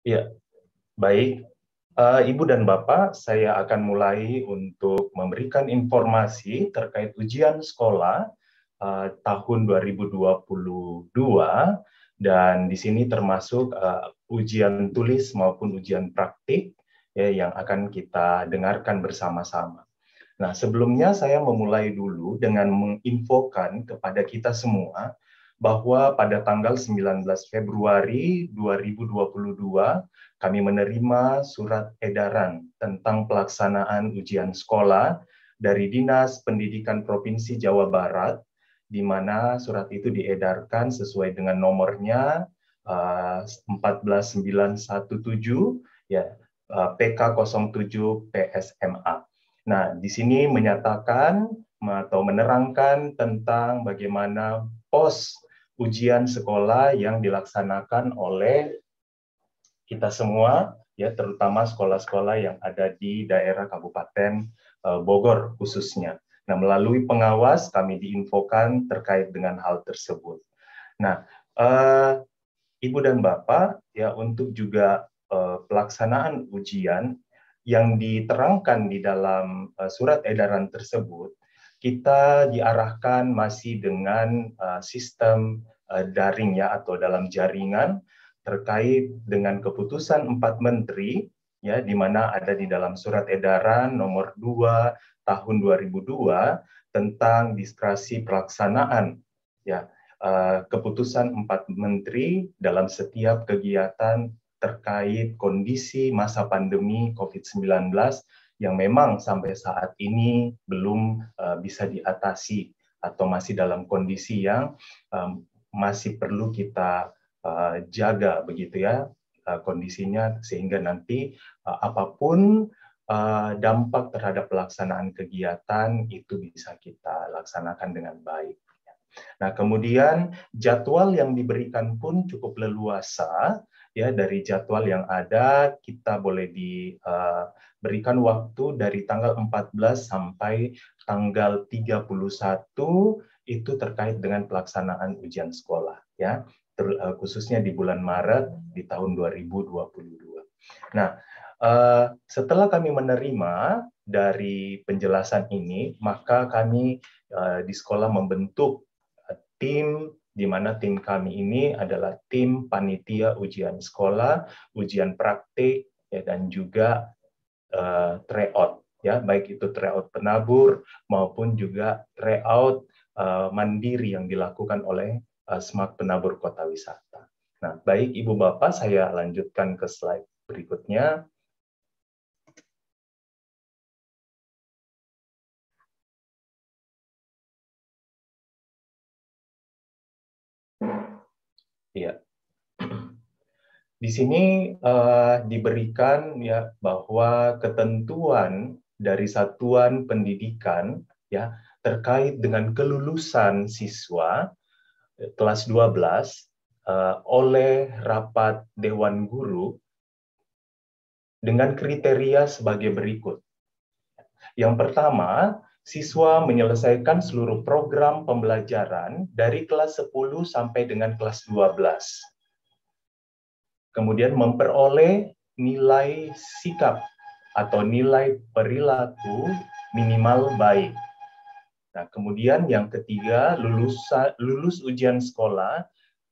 Ya, baik. Uh, Ibu dan Bapak, saya akan mulai untuk memberikan informasi terkait ujian sekolah uh, tahun 2022 dan di sini termasuk uh, ujian tulis maupun ujian praktik ya, yang akan kita dengarkan bersama-sama. Nah, sebelumnya saya memulai dulu dengan menginfokan kepada kita semua bahwa pada tanggal 19 Februari 2022 kami menerima surat edaran tentang pelaksanaan ujian sekolah dari Dinas Pendidikan Provinsi Jawa Barat di mana surat itu diedarkan sesuai dengan nomornya 14917 eh, ya PK07 eh, PSMA. Nah, di sini menyatakan atau menerangkan tentang bagaimana pos ujian sekolah yang dilaksanakan oleh kita semua ya terutama sekolah-sekolah yang ada di daerah Kabupaten eh, Bogor khususnya. Nah, melalui pengawas kami diinfokan terkait dengan hal tersebut. Nah, eh, Ibu dan Bapak ya untuk juga eh, pelaksanaan ujian yang diterangkan di dalam eh, surat edaran tersebut kita diarahkan masih dengan eh, sistem eh, daring ya atau dalam jaringan terkait dengan keputusan empat menteri ya di mana ada di dalam surat edaran nomor 2 tahun 2002 tentang diskresi pelaksanaan ya eh, keputusan empat menteri dalam setiap kegiatan terkait kondisi masa pandemi COVID-19 yang memang sampai saat ini belum uh, bisa diatasi atau masih dalam kondisi yang um, masih perlu kita uh, jaga begitu ya uh, kondisinya sehingga nanti uh, apapun uh, dampak terhadap pelaksanaan kegiatan itu bisa kita laksanakan dengan baik. Nah, kemudian jadwal yang diberikan pun cukup leluasa ya dari jadwal yang ada kita boleh diberikan eh, uh, waktu dari tanggal 14 sampai tanggal 31 itu terkait dengan pelaksanaan ujian sekolah ya ter, eh, khususnya di bulan Maret di tahun 2022. Nah, uh, setelah kami menerima dari penjelasan ini, maka kami uh, di sekolah membentuk tim di mana tim kami ini adalah tim panitia ujian sekolah, ujian praktik, ya, dan juga uh, tryout, ya, baik itu tryout penabur maupun juga tryout uh, mandiri yang dilakukan oleh uh, Smart Penabur Kota Wisata. Nah, baik Ibu Bapak, saya lanjutkan ke slide berikutnya. Iya. Di sini uh, diberikan ya bahwa ketentuan dari satuan pendidikan ya terkait dengan kelulusan siswa eh, kelas 12 uh, eh, oleh rapat dewan guru dengan kriteria sebagai berikut. Yang pertama, siswa menyelesaikan seluruh program pembelajaran dari kelas 10 sampai dengan kelas 12. Kemudian memperoleh nilai sikap atau nilai perilaku minimal baik. Nah, kemudian yang ketiga, lulus, lulus ujian sekolah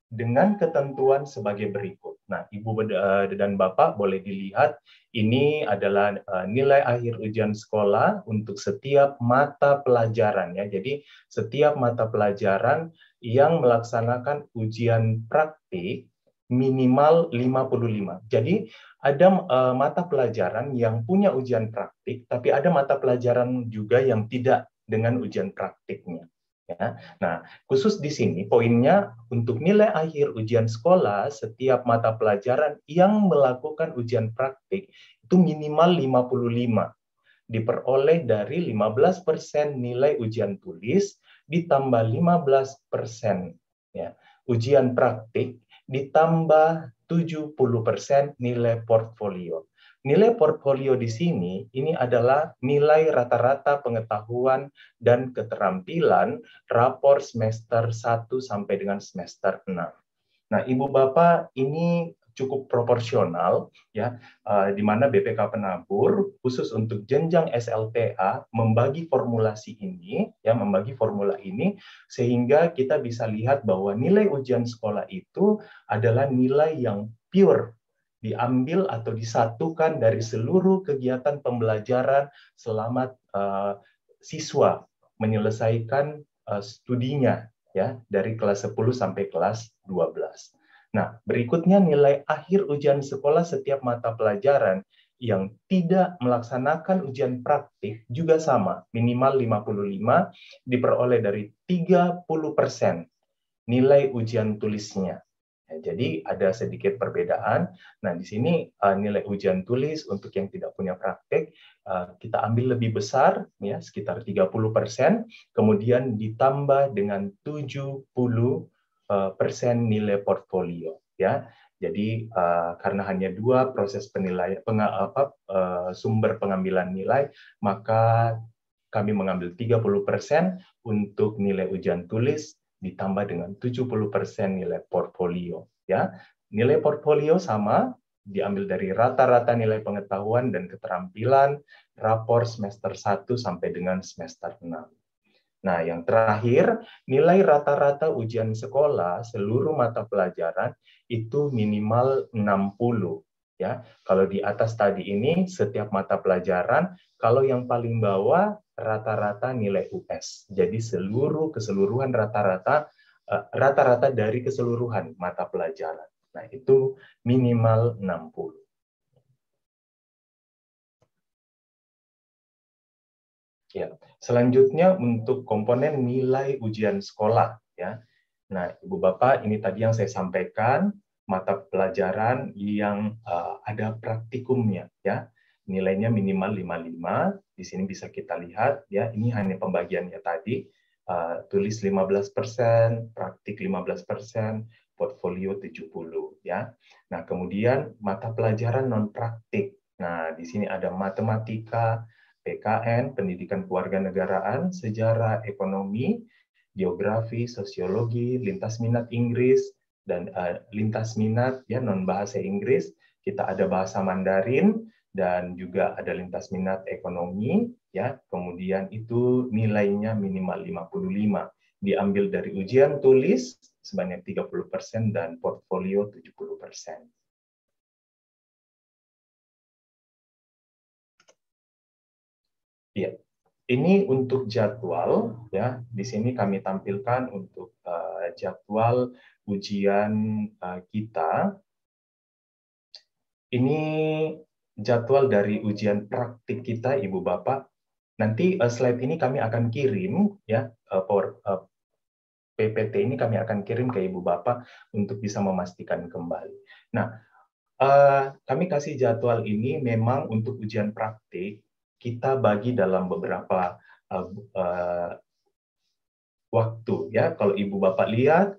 dengan ketentuan sebagai berikut. Nah, Ibu eh, dan Bapak boleh dilihat ini adalah eh, nilai akhir ujian sekolah untuk setiap mata pelajaran ya. Jadi setiap mata pelajaran yang melaksanakan ujian praktik minimal 55. Jadi ada uh, mata pelajaran yang punya ujian praktik tapi ada mata pelajaran juga yang tidak dengan ujian praktiknya. Ya. Nah, khusus di sini poinnya untuk nilai akhir ujian sekolah setiap mata pelajaran yang melakukan ujian praktik itu minimal 55 diperoleh dari 15% nilai ujian tulis ditambah 15% ya. Ujian praktik ditambah 70% nilai portfolio. Nilai portfolio di sini ini adalah nilai rata-rata pengetahuan dan keterampilan rapor semester 1 sampai dengan semester 6. Nah, Ibu Bapak ini cukup proporsional ya uh, di mana BPK penabur khusus untuk jenjang SLTA membagi formulasi ini ya membagi formula ini sehingga kita bisa lihat bahwa nilai ujian sekolah itu adalah nilai yang pure diambil atau disatukan dari seluruh kegiatan pembelajaran selama uh, eh, siswa menyelesaikan uh, studinya ya dari kelas 10 sampai kelas 12. Nah, berikutnya nilai akhir ujian sekolah setiap mata pelajaran yang tidak melaksanakan ujian praktik juga sama, minimal 55 diperoleh dari 30% nilai ujian tulisnya. Ya, jadi ada sedikit perbedaan. Nah di sini uh, nilai ujian tulis untuk yang tidak punya praktek uh, eh, kita ambil lebih besar, ya sekitar 30 persen, kemudian ditambah dengan 70 eh, persen nilai portfolio, ya. Jadi uh, karena hanya dua proses penilaian peng, apa, uh, sumber pengambilan nilai, maka kami mengambil 30% untuk nilai ujian tulis ditambah dengan 70% nilai portfolio ya. Nilai portfolio sama diambil dari rata-rata nilai pengetahuan dan keterampilan rapor semester 1 sampai dengan semester 6. Nah, yang terakhir, nilai rata-rata ujian sekolah seluruh mata pelajaran itu minimal 60 ya. Kalau di atas tadi ini setiap mata pelajaran, kalau yang paling bawah rata-rata nilai US. Jadi seluruh keseluruhan rata-rata eh, rata-rata dari keseluruhan mata pelajaran. Nah, itu minimal 60. Ya, selanjutnya untuk komponen nilai ujian sekolah ya. Nah, Ibu Bapak, ini tadi yang saya sampaikan mata pelajaran yang uh, ada praktikumnya ya nilainya minimal 55. Di sini bisa kita lihat ya, ini hanya pembagiannya tadi. Uh, tulis 15%, praktik 15%, portfolio 70 ya. Nah, kemudian mata pelajaran non praktik. Nah, di sini ada matematika, PKN, pendidikan kewarganegaraan, sejarah, ekonomi, geografi, sosiologi, lintas minat Inggris dan uh, lintas minat ya non bahasa Inggris. Kita ada bahasa Mandarin, dan juga ada lintas minat ekonomi ya kemudian itu nilainya minimal 55 diambil dari ujian tulis sebanyak 30% dan portfolio 70%. Ya. Ini untuk jadwal ya. Di sini kami tampilkan untuk uh, jadwal ujian uh, kita. Ini jadwal dari ujian praktik kita Ibu Bapak. Nanti uh, slide ini kami akan kirim ya uh, power uh, eh, PPT ini kami akan kirim ke Ibu Bapak untuk bisa memastikan kembali. Nah, uh, kami kasih jadwal ini memang untuk ujian praktik kita bagi dalam beberapa uh, uh, waktu ya. Kalau Ibu Bapak lihat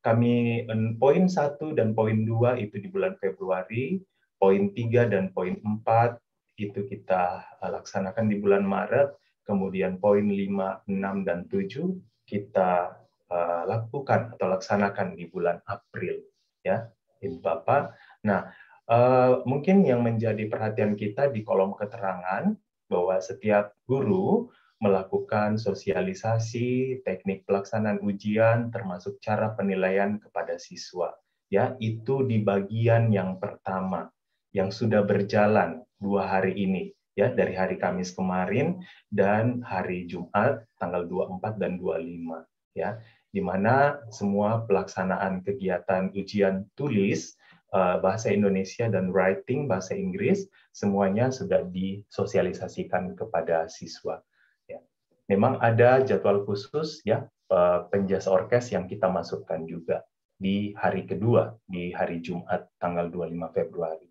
kami poin satu dan poin dua itu di bulan Februari, poin 3 dan poin 4 itu kita uh, laksanakan di bulan Maret, kemudian poin 5, 6, dan 7 kita uh, lakukan atau laksanakan di bulan April ya Ibu Bapak. Nah, uh, mungkin yang menjadi perhatian kita di kolom keterangan bahwa setiap guru melakukan sosialisasi teknik pelaksanaan ujian termasuk cara penilaian kepada siswa ya itu di bagian yang pertama yang sudah berjalan dua hari ini ya dari hari Kamis kemarin dan hari Jumat tanggal 24 dan 25 ya di mana semua pelaksanaan kegiatan ujian tulis eh, bahasa Indonesia dan writing bahasa Inggris semuanya sudah disosialisasikan kepada siswa. Ya. Memang ada jadwal khusus ya eh, penjas orkes yang kita masukkan juga di hari kedua di hari Jumat tanggal 25 Februari.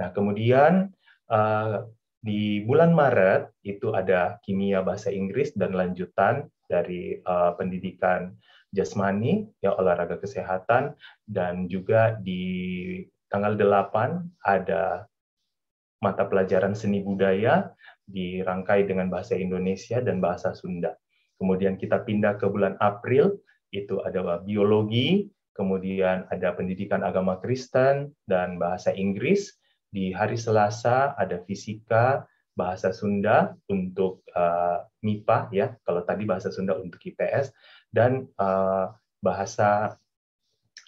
Nah, kemudian uh, di bulan Maret itu ada kimia bahasa Inggris dan lanjutan dari uh, pendidikan jasmani, ya olahraga kesehatan, dan juga di tanggal 8 ada mata pelajaran seni budaya dirangkai dengan bahasa Indonesia dan bahasa Sunda. Kemudian kita pindah ke bulan April, itu ada biologi, kemudian ada pendidikan agama Kristen dan bahasa Inggris, di hari Selasa ada fisika, bahasa Sunda untuk uh, MIPA ya, kalau tadi bahasa Sunda untuk IPS dan uh, bahasa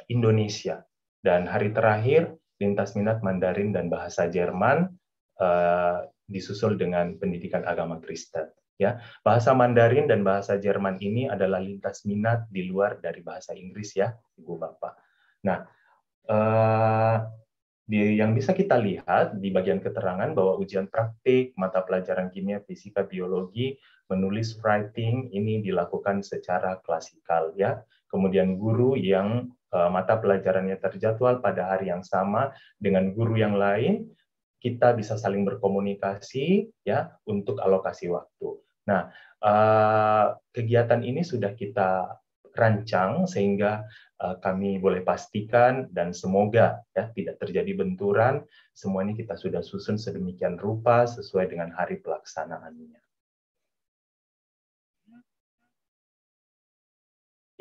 Indonesia. Dan hari terakhir lintas minat Mandarin dan bahasa Jerman uh, disusul dengan pendidikan agama Kristen. Ya, bahasa Mandarin dan bahasa Jerman ini adalah lintas minat di luar dari bahasa Inggris ya, Ibu Bapak. Nah, uh, yang bisa kita lihat di bagian keterangan bahwa ujian praktik mata pelajaran kimia, fisika, biologi, menulis writing ini dilakukan secara klasikal ya. Kemudian guru yang eh, mata pelajarannya terjadwal pada hari yang sama dengan guru yang lain, kita bisa saling berkomunikasi ya untuk alokasi waktu. Nah, eh, kegiatan ini sudah kita Rancang sehingga eh, kami boleh pastikan dan semoga ya tidak terjadi benturan semua ini kita sudah susun sedemikian rupa sesuai dengan hari pelaksanaannya.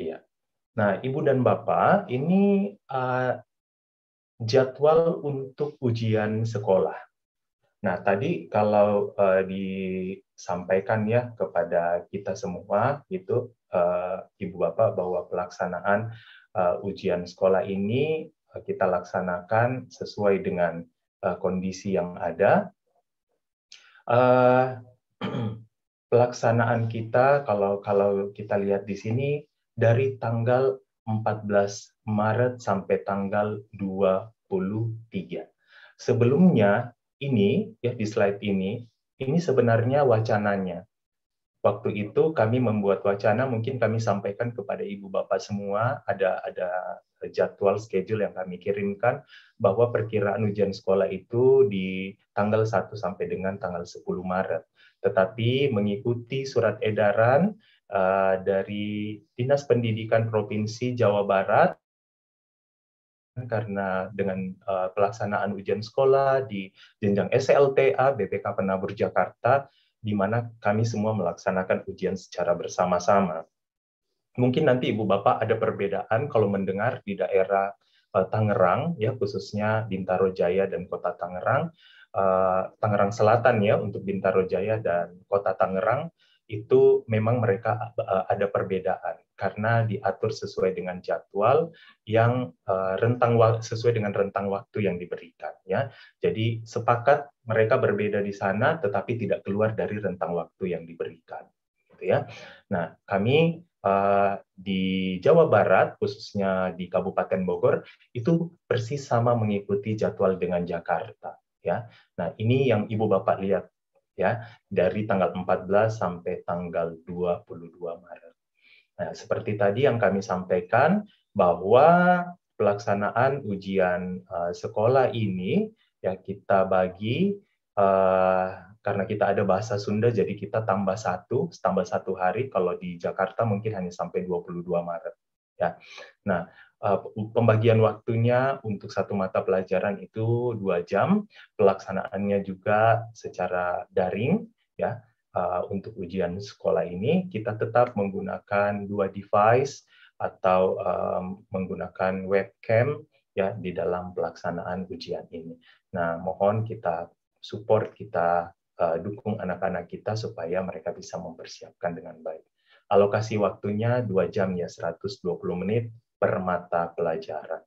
Iya. Nah, Ibu dan Bapak, ini uh, jadwal untuk ujian sekolah Nah, tadi kalau uh, disampaikan ya kepada kita semua itu uh, eh, Ibu Bapak bahwa pelaksanaan uh, ujian sekolah ini uh, kita laksanakan sesuai dengan uh, kondisi yang ada. Uh, pelaksanaan kita kalau kalau kita lihat di sini dari tanggal 14 Maret sampai tanggal 23. Sebelumnya ini, ya di slide ini, ini sebenarnya wacananya. Waktu itu kami membuat wacana, mungkin kami sampaikan kepada ibu bapak semua, ada ada jadwal schedule yang kami kirimkan bahwa perkiraan ujian sekolah itu di tanggal 1 sampai dengan tanggal 10 Maret. Tetapi mengikuti surat edaran uh, dari Dinas Pendidikan Provinsi Jawa Barat karena dengan uh, pelaksanaan ujian sekolah di jenjang SLTA BPK Penabur Jakarta, di mana kami semua melaksanakan ujian secara bersama-sama. Mungkin nanti Ibu Bapak ada perbedaan kalau mendengar di daerah uh, Tangerang, ya khususnya Bintaro Jaya dan Kota Tangerang, uh, Tangerang Selatan ya untuk Bintaro Jaya dan Kota Tangerang itu memang mereka uh, ada perbedaan karena diatur sesuai dengan jadwal yang uh, rentang sesuai dengan rentang waktu yang diberikan ya. Jadi sepakat mereka berbeda di sana tetapi tidak keluar dari rentang waktu yang diberikan gitu ya. Nah, kami eh, di Jawa Barat khususnya di Kabupaten Bogor itu persis sama mengikuti jadwal dengan Jakarta ya. Nah, ini yang Ibu Bapak lihat ya dari tanggal 14 sampai tanggal 22 Maret Nah, seperti tadi yang kami sampaikan bahwa pelaksanaan ujian uh, sekolah ini ya kita bagi uh, karena kita ada bahasa Sunda, jadi kita tambah satu, tambah satu hari. Kalau di Jakarta mungkin hanya sampai 22 Maret. Ya, nah eh, pembagian waktunya untuk satu mata pelajaran itu dua jam, pelaksanaannya juga secara daring. Ya, Eh, untuk ujian sekolah ini, kita tetap menggunakan dua device atau um, menggunakan webcam ya di dalam pelaksanaan ujian ini. Nah, mohon kita support kita uh, dukung anak-anak kita supaya mereka bisa mempersiapkan dengan baik. Alokasi waktunya 2 jam ya 120 menit per mata pelajaran.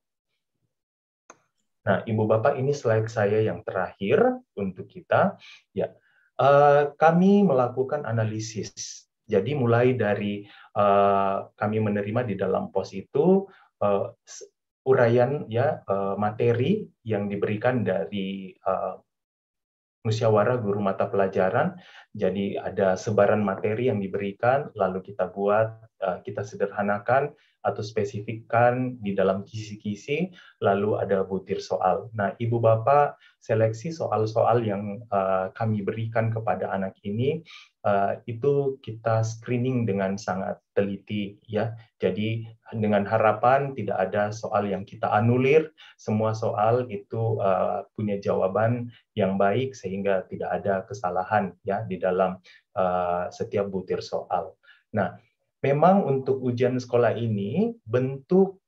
Nah, Ibu Bapak ini slide saya yang terakhir untuk kita ya. Eh, kami melakukan analisis. Jadi mulai dari uh, kami menerima di dalam pos itu uh, eh, uraian ya uh, materi yang diberikan dari uh, musyawarah guru mata pelajaran. Jadi ada sebaran materi yang diberikan, lalu kita buat Eh, kita sederhanakan atau spesifikkan di dalam kisi-kisi, lalu ada butir soal. Nah, Ibu Bapak seleksi soal-soal yang uh, kami berikan kepada anak ini, uh, itu kita screening dengan sangat teliti. ya. Jadi, dengan harapan tidak ada soal yang kita anulir, semua soal itu uh, punya jawaban yang baik sehingga tidak ada kesalahan ya di dalam uh, setiap butir soal. Nah, memang untuk ujian sekolah ini bentuk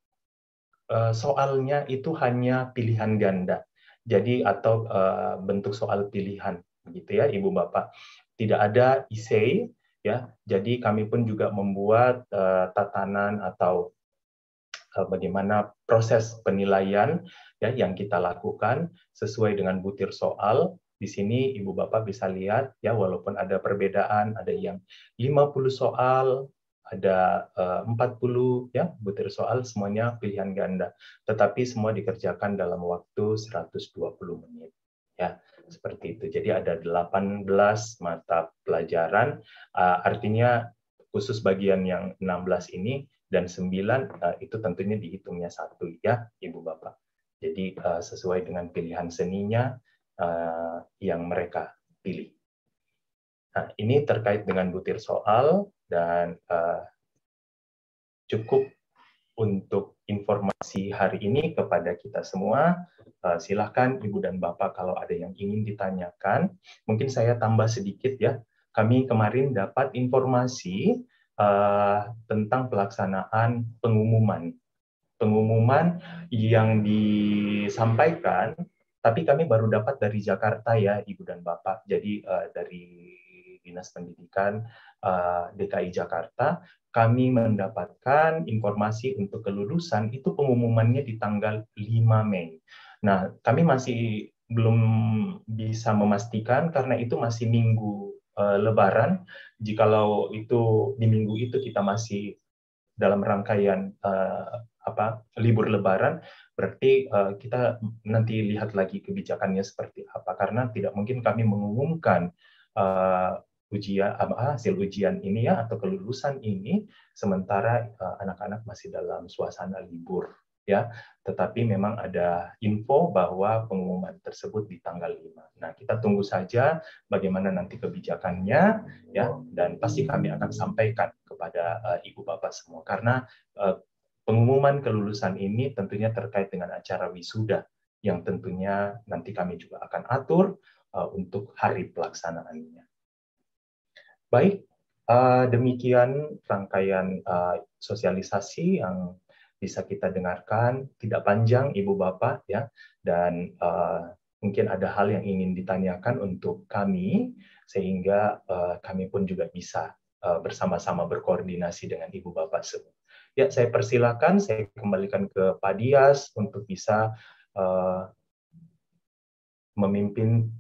eh, soalnya itu hanya pilihan ganda. Jadi atau eh, bentuk soal pilihan gitu ya Ibu Bapak. Tidak ada isei ya. Jadi kami pun juga membuat eh, tatanan atau bagaimana proses penilaian ya yang kita lakukan sesuai dengan butir soal di sini Ibu Bapak bisa lihat ya walaupun ada perbedaan ada yang 50 soal, ada eh, uh, 40 ya butir soal semuanya pilihan ganda tetapi semua dikerjakan dalam waktu 120 menit ya seperti itu jadi ada 18 mata pelajaran uh, artinya khusus bagian yang 16 ini dan 9 uh, eh, itu tentunya dihitungnya satu ya Ibu Bapak jadi uh, sesuai dengan pilihan seninya uh, yang mereka pilih nah ini terkait dengan butir soal dan uh, cukup untuk informasi hari ini kepada kita semua. Uh, silahkan Ibu dan Bapak kalau ada yang ingin ditanyakan. Mungkin saya tambah sedikit ya. Kami kemarin dapat informasi uh, tentang pelaksanaan pengumuman. Pengumuman yang disampaikan, tapi kami baru dapat dari Jakarta ya Ibu dan Bapak. Jadi uh, dari Dinas Pendidikan Eh, DKI Jakarta, kami mendapatkan informasi untuk kelulusan itu pengumumannya di tanggal 5 Mei. Nah, kami masih belum bisa memastikan karena itu masih minggu uh, lebaran. Jikalau itu di minggu itu kita masih dalam rangkaian uh, apa libur lebaran berarti uh, kita nanti lihat lagi kebijakannya seperti apa karena tidak mungkin kami mengumumkan uh, ujian apa hasil ujian ini ya atau kelulusan ini sementara eh, anak-anak masih dalam suasana libur ya tetapi memang ada info bahwa pengumuman tersebut di tanggal 5. Nah, kita tunggu saja bagaimana nanti kebijakannya ya dan pasti kami akan sampaikan kepada uh, ibu bapak semua karena uh, pengumuman kelulusan ini tentunya terkait dengan acara wisuda yang tentunya nanti kami juga akan atur uh, untuk hari pelaksanaannya. Baik, uh, demikian rangkaian uh, sosialisasi yang bisa kita dengarkan. Tidak panjang, Ibu Bapak, ya. Dan uh, mungkin ada hal yang ingin ditanyakan untuk kami, sehingga uh, kami pun juga bisa uh, bersama-sama berkoordinasi dengan Ibu Bapak semua. Ya, saya persilakan, saya kembalikan ke Pak Dias untuk bisa uh, memimpin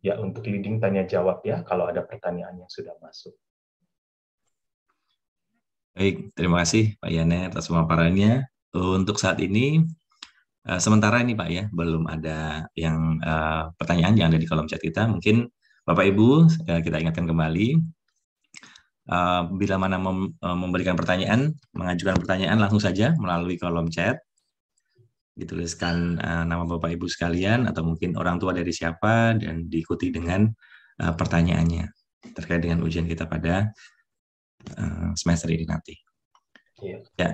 ya untuk leading tanya jawab ya kalau ada pertanyaan yang sudah masuk. Baik, terima kasih Pak Yane atas pemaparannya. Eh, untuk saat ini, eh, sementara ini Pak ya, belum ada yang eh, pertanyaan yang ada di kolom chat kita. Mungkin Bapak Ibu, kita ingatkan kembali, bila mana mem memberikan pertanyaan, mengajukan pertanyaan langsung saja melalui kolom chat dituliskan uh, eh, nama Bapak Ibu sekalian atau mungkin orang tua dari siapa dan diikuti dengan uh, pertanyaannya terkait dengan ujian kita pada uh, semester ini nanti. Iya. Ya.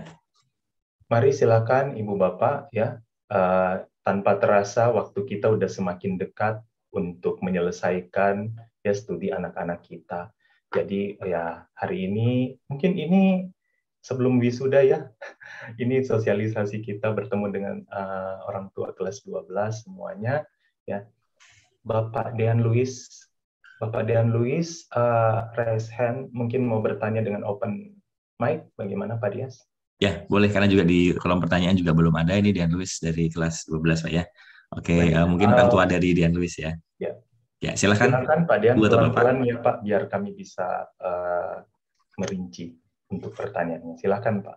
Mari silakan Ibu Bapak ya uh, tanpa terasa waktu kita udah semakin dekat untuk menyelesaikan ya studi anak-anak kita. Jadi ya hari ini mungkin ini sebelum wisuda ya. Ini sosialisasi kita bertemu dengan uh, orang tua kelas 12 semuanya ya. Bapak Dean Luis, Bapak Dean Luis uh, eh, raise hand mungkin mau bertanya dengan open mic bagaimana Pak Dias? Ya, boleh karena juga di kolom pertanyaan juga belum ada ini Dean Luis dari kelas 12 Pak ya. Oke, uh, mungkin orang tua dari Dian Luis ya. Ya. Ya, silakan. Silakan Pak Dian, pelan-pelan ya Pak biar kami bisa uh, merinci untuk pertanyaannya. silakan Pak.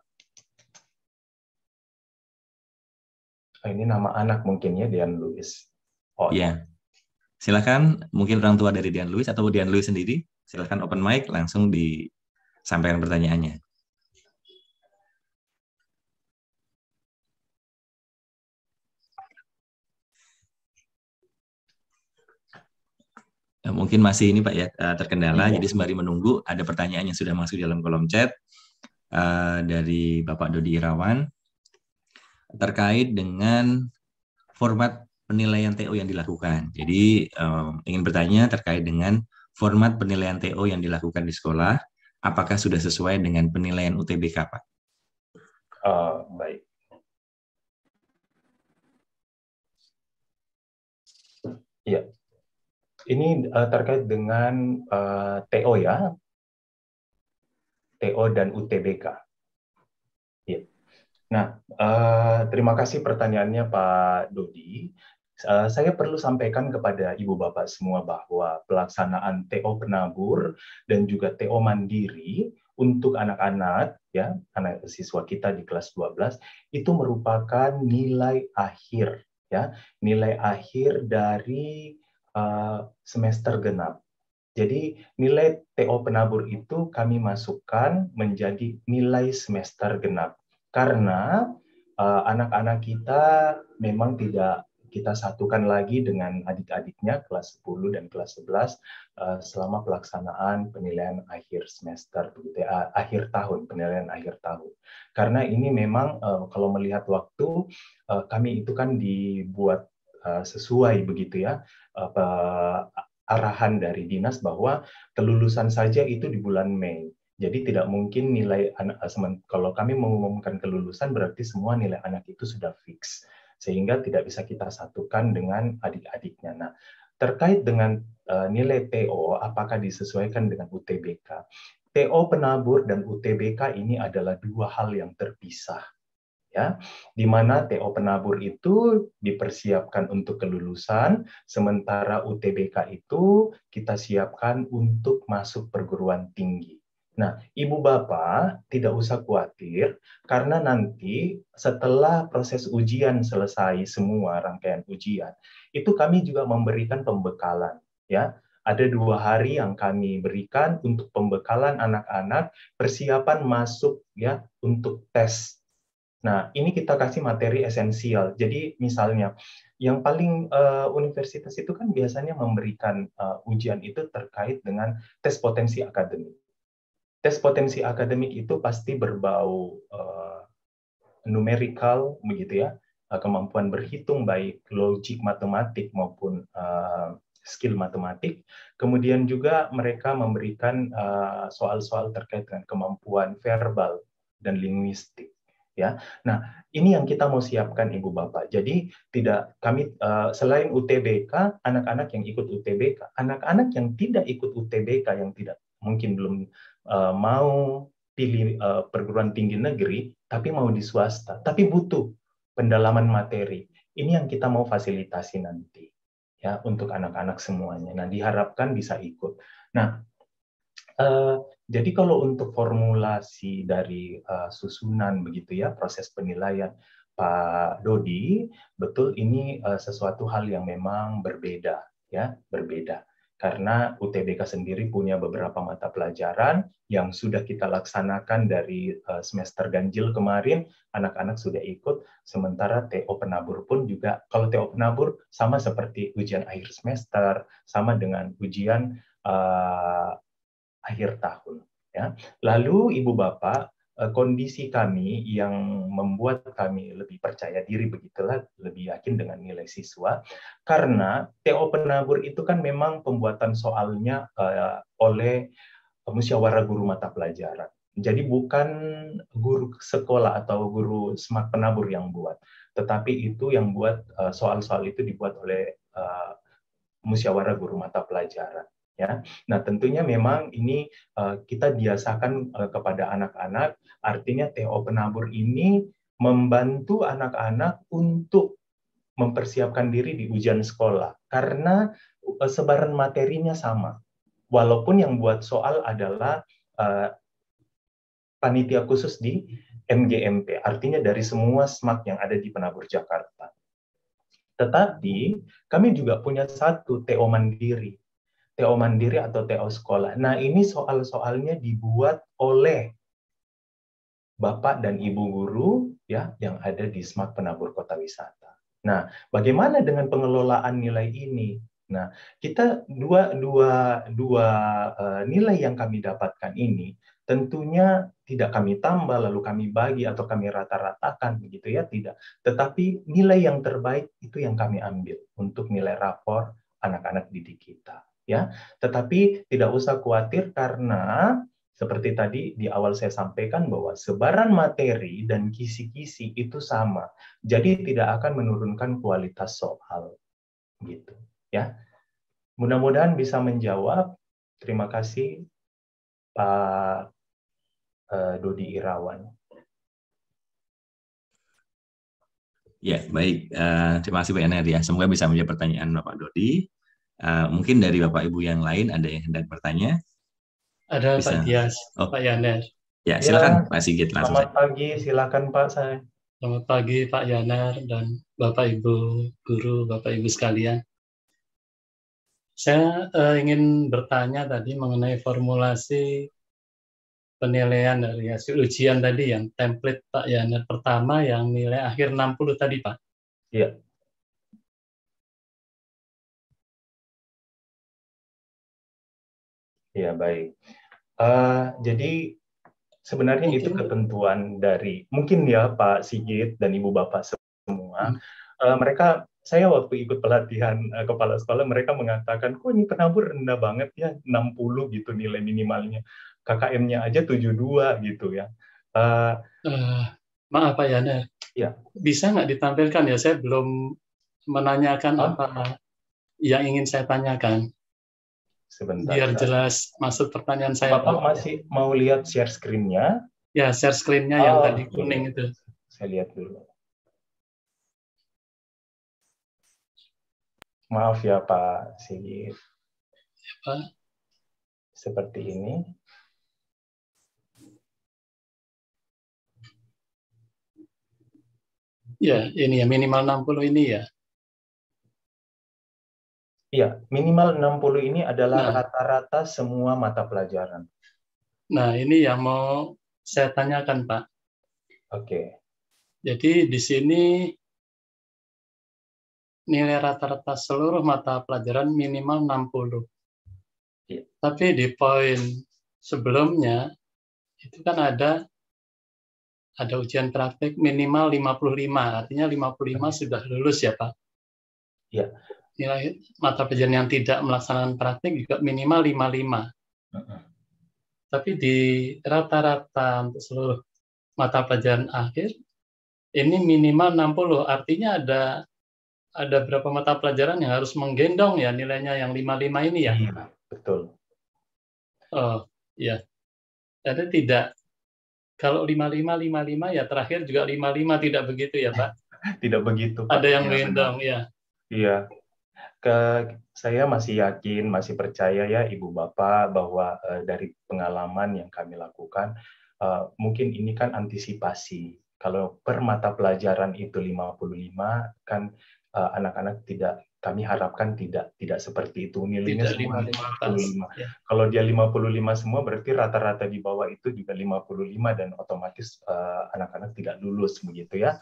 Oh, ini nama anak mungkin ya Dian Lewis. Oh Yeah. silakan mungkin orang tua dari Dian Lewis atau Dian Lewis sendiri silakan open mic langsung disampaikan pertanyaannya. Eh, mungkin masih ini Pak ya eh, terkendala. Ya. Jadi sembari menunggu ada pertanyaan yang sudah masuk dalam kolom chat uh, dari Bapak Dodi Irawan terkait dengan format penilaian TO yang dilakukan. Jadi um, ingin bertanya terkait dengan format penilaian TO yang dilakukan di sekolah, apakah sudah sesuai dengan penilaian UTBK, Pak? Uh, baik. Iya, ini uh, terkait dengan uh, eh, TO ya, TO dan UTBK. Ya. Nah, uh, terima kasih pertanyaannya Pak Dodi. Uh, saya perlu sampaikan kepada Ibu Bapak semua bahwa pelaksanaan TO penabur dan juga TO mandiri untuk anak-anak ya, anak siswa kita di kelas 12 itu merupakan nilai akhir ya, nilai akhir dari Eh, semester genap. Jadi nilai TO penabur itu kami masukkan menjadi nilai semester genap karena eh, anak-anak uh, kita memang tidak kita satukan lagi dengan adik-adiknya kelas 10 dan kelas 11 eh, selama pelaksanaan penilaian akhir semester begitu ya, akhir tahun penilaian akhir tahun karena ini memang kalau melihat waktu kami itu kan dibuat sesuai begitu ya apa, arahan dari dinas bahwa kelulusan saja itu di bulan Mei. Jadi tidak mungkin nilai anak eh, kalau kami mengumumkan kelulusan berarti semua nilai anak itu sudah fix sehingga tidak bisa kita satukan dengan adik-adiknya. Nah, terkait dengan eh, nilai TO apakah disesuaikan dengan UTBK? TO penabur dan UTBK ini adalah dua hal yang terpisah ya di mana TO penabur itu dipersiapkan untuk kelulusan sementara UTBK itu kita siapkan untuk masuk perguruan tinggi. Nah, Ibu Bapak tidak usah khawatir karena nanti setelah proses ujian selesai semua rangkaian ujian, itu kami juga memberikan pembekalan ya ada dua hari yang kami berikan untuk pembekalan anak-anak persiapan masuk ya untuk tes Nah, ini kita kasih materi esensial. Jadi misalnya, yang paling uh, universitas itu kan biasanya memberikan uh, ujian itu terkait dengan tes potensi akademik. Tes potensi akademik itu pasti berbau uh, numerical, begitu ya, kemampuan berhitung baik logik matematik maupun uh, skill matematik. Kemudian juga mereka memberikan soal-soal uh, soal -soal terkait dengan kemampuan verbal dan linguistik ya. Nah, ini yang kita mau siapkan Ibu Bapak. Jadi tidak kami uh, selain UTBK, anak-anak yang ikut UTBK, anak-anak yang tidak ikut UTBK yang tidak mungkin belum uh, mau pilih uh, perguruan tinggi negeri tapi mau di swasta, tapi butuh pendalaman materi. Ini yang kita mau fasilitasi nanti ya untuk anak-anak semuanya. Nah, diharapkan bisa ikut. Nah, jadi kalau untuk formulasi dari uh, susunan begitu ya proses penilaian Pak Dodi, betul ini uh, sesuatu hal yang memang berbeda ya, berbeda. Karena UTBK sendiri punya beberapa mata pelajaran yang sudah kita laksanakan dari uh, semester ganjil kemarin, anak-anak sudah ikut. Sementara TO penabur pun juga, kalau TO penabur sama seperti ujian akhir semester, sama dengan ujian akhir tahun. Ya. Lalu Ibu Bapak, eh, kondisi kami yang membuat kami lebih percaya diri begitulah, lebih yakin dengan nilai siswa, karena TO penabur itu kan memang pembuatan soalnya uh, oleh musyawarah guru mata pelajaran. Jadi bukan guru sekolah atau guru smart penabur yang buat, tetapi itu yang buat eh, soal-soal uh, itu dibuat oleh uh, musyawarah guru mata pelajaran ya. Nah, tentunya memang ini uh, kita biasakan uh, kepada anak-anak, artinya TO penabur ini membantu anak-anak untuk mempersiapkan diri di ujian sekolah karena uh, sebaran materinya sama. Walaupun yang buat soal adalah uh, panitia khusus di MGMP, artinya dari semua SMAK yang ada di Penabur Jakarta. Tetapi kami juga punya satu TO mandiri TO mandiri atau TO sekolah. Nah, ini soal-soalnya dibuat oleh Bapak dan Ibu guru ya yang ada di Smart Penabur Kota Wisata. Nah, bagaimana dengan pengelolaan nilai ini? Nah, kita dua dua dua eh, nilai yang kami dapatkan ini tentunya tidak kami tambah lalu kami bagi atau kami rata-ratakan begitu ya tidak. Tetapi nilai yang terbaik itu yang kami ambil untuk nilai rapor anak-anak didik kita ya. Tetapi tidak usah khawatir karena seperti tadi di awal saya sampaikan bahwa sebaran materi dan kisi-kisi itu sama. Jadi tidak akan menurunkan kualitas soal. Gitu, ya. Mudah-mudahan bisa menjawab. Terima kasih Pak eh, Dodi Irawan. Ya, baik. Uh, terima kasih Pak Ener ya. Semoga bisa menjawab pertanyaan Bapak Dodi. Eh, mungkin dari Bapak Ibu yang lain ada yang hendak bertanya? Ada Bisa. Pak Dias, oh. Pak Yaner. Ya, ya, silakan ya, Pak Sigit langsung. Selamat pagi, silakan Pak saya. Selamat pagi Pak Yanar dan Bapak Ibu guru, Bapak Ibu sekalian. Saya uh, ingin bertanya tadi mengenai formulasi penilaian dari hasil ujian tadi yang template Pak Yanar pertama yang nilai akhir 60 tadi Pak. Iya. Ya baik. Uh, jadi sebenarnya mungkin. itu ketentuan dari mungkin ya Pak Sigit dan Ibu Bapak semua. Hmm. Uh, mereka saya waktu ikut pelatihan uh, kepala sekolah mereka mengatakan kok ini penabur rendah banget ya 60 gitu nilai minimalnya. KKM-nya aja 72 gitu ya. Uh, uh, maaf Pak Yana. Ya. Bisa nggak ditampilkan ya? Saya belum menanyakan huh? apa yang ingin saya tanyakan. Sebentar. Biar jelas maksud pertanyaan saya. Bapak apa? masih mau lihat share screen-nya? Ya, share screen-nya oh, yang tadi kuning itu. Saya lihat dulu. Maaf ya Pak Sigit. Ya, Pak. Seperti ini. Ya, ini ya minimal 60 ini ya. Iya, minimal 60 ini adalah nah. rata-rata nah, semua mata pelajaran. Nah, ini yang mau saya tanyakan, Pak. Oke. Jadi di sini nilai rata-rata seluruh mata pelajaran minimal 60. Iya. Tapi di poin sebelumnya itu kan ada ada ujian praktik minimal 55, artinya 55 sudah lulus ya, Pak. Ya, nilai mata pelajaran yang tidak melaksanakan praktik juga minimal 55. uh -huh. Tapi di rata-rata untuk seluruh mata pelajaran akhir ini minimal 60. Artinya ada ada berapa mata pelajaran yang harus menggendong ya nilainya yang 55 ini ya. Iya, betul. Oh, ya, Jadi tidak kalau 55 55 ya terakhir juga 55 tidak begitu ya, Pak? tidak begitu. Pak. Ada yang iya, menggendong ya. Iya. iya ke saya masih yakin, masih percaya ya Ibu Bapak bahwa uh, dari pengalaman yang kami lakukan uh, mungkin ini kan antisipasi. Kalau per mata pelajaran itu 55 kan anak eh, anak-anak tidak kami harapkan tidak tidak seperti itu nilainya tidak semua 55. Ya. Kalau dia 55 semua berarti rata-rata di bawah itu juga 55 dan otomatis anak-anak uh, anak -anak tidak lulus begitu ya.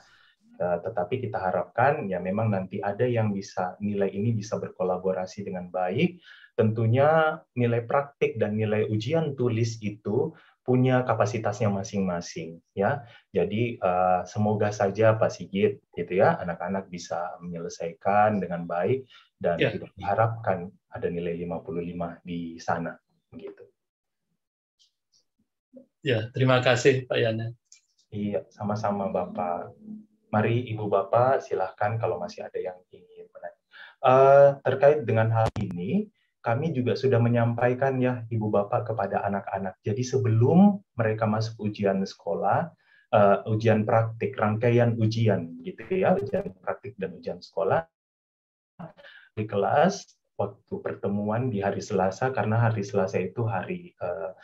Eh, tetapi kita harapkan ya memang nanti ada yang bisa nilai ini bisa berkolaborasi dengan baik. Tentunya nilai praktik dan nilai ujian tulis itu punya kapasitasnya masing-masing ya. Jadi eh, semoga saja Pak Sigit gitu ya anak-anak bisa menyelesaikan dengan baik dan ya. kita diharapkan ada nilai 55 di sana gitu. Ya, terima kasih Pak Yana. Iya, sama-sama Bapak. Mari Ibu Bapak silahkan kalau masih ada yang ingin menanya. Uh, terkait dengan hal ini, kami juga sudah menyampaikan ya Ibu Bapak kepada anak-anak. Jadi sebelum mereka masuk ujian sekolah, uh, ujian praktik, rangkaian ujian gitu ya, ujian praktik dan ujian sekolah di kelas waktu pertemuan di hari Selasa karena hari Selasa itu hari uh,